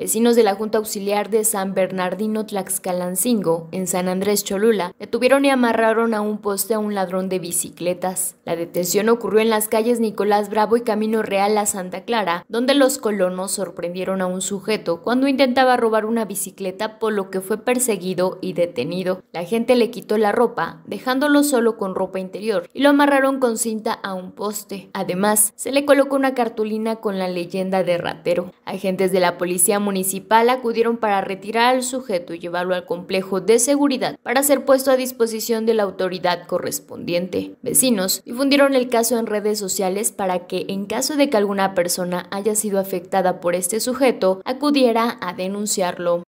Vecinos de la Junta Auxiliar de San Bernardino Tlaxcalancingo, en San Andrés Cholula, detuvieron y amarraron a un poste a un ladrón de bicicletas. La detención ocurrió en las calles Nicolás Bravo y Camino Real a Santa Clara, donde los colonos sorprendieron a un sujeto cuando intentaba robar una bicicleta, por lo que fue perseguido y detenido. La gente le quitó la ropa, dejándolo solo con ropa interior, y lo amarraron con cinta a un poste. Además, se le colocó una cartulina con la leyenda de ratero. Agentes de la policía municipal acudieron para retirar al sujeto y llevarlo al complejo de seguridad para ser puesto a disposición de la autoridad correspondiente. Vecinos difundieron el caso en redes sociales para que, en caso de que alguna persona haya sido afectada por este sujeto, acudiera a denunciarlo.